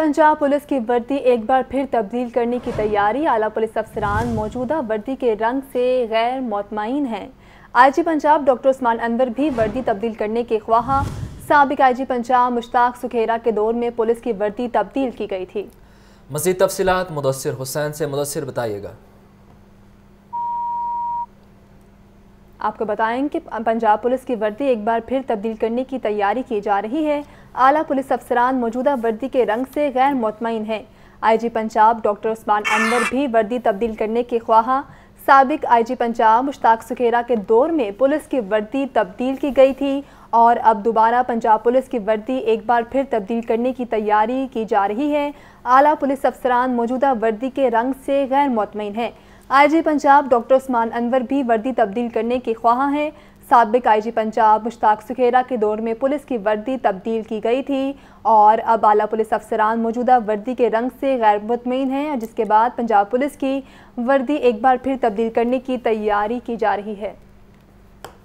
Punjab police की वर्दी एक बार फिर तब्दील करने की तैयारी आला पुलिस अफसरान मौजूदा वर्दी के रंग से गैर मतमिन हैं आईजी पंजाब डॉक्टर उस्मान अनवर भी वर्दी तब्दील करने के ख्वाहा सबक आई जी पंजाब मुश्ताक सुखेरा के दौर में पुलिस की वर्दी तब्दील की गई थी मजीद तफसीत मुदसर हुसैन से मुदसर बताइएगा आपको बताएं कि पंजाब पुलिस की वर्दी एक बार फिर तब्दील करने की तैयारी की जा रही है आला पुलिस अफसरान मौजूदा वर्दी के रंग से गैर मुतमिन हैं आईजी पंजाब डॉक्टर उस्मान अनवर भी वर्दी तब्दील करने की ख्वाहा सबक आईजी पंजाब मुश्ताक सुखेरा के दौर में पुलिस की वर्दी तब्दील की गई थी और अब दोबारा पंजाब पुलिस की वर्दी एक बार फिर तब्दील करने की तैयारी की जा रही है आला पुलिस अफसरान मौजूदा वर्दी के रंग से गैर मुतमिन हैं आईजी पंजाब डॉक्टर उस्मान अनवर भी वर्दी तब्दील करने की ख्वाह हैं सबक आईजी पंजाब मुश्ताक सुखेरा के दौर में पुलिस की वर्दी तब्दील की गई थी और अब आला पुलिस अफसरान मौजूदा वर्दी के रंग से गैर मुतमिन हैं जिसके बाद पंजाब पुलिस की वर्दी एक बार फिर तब्दील करने की तैयारी की जा रही है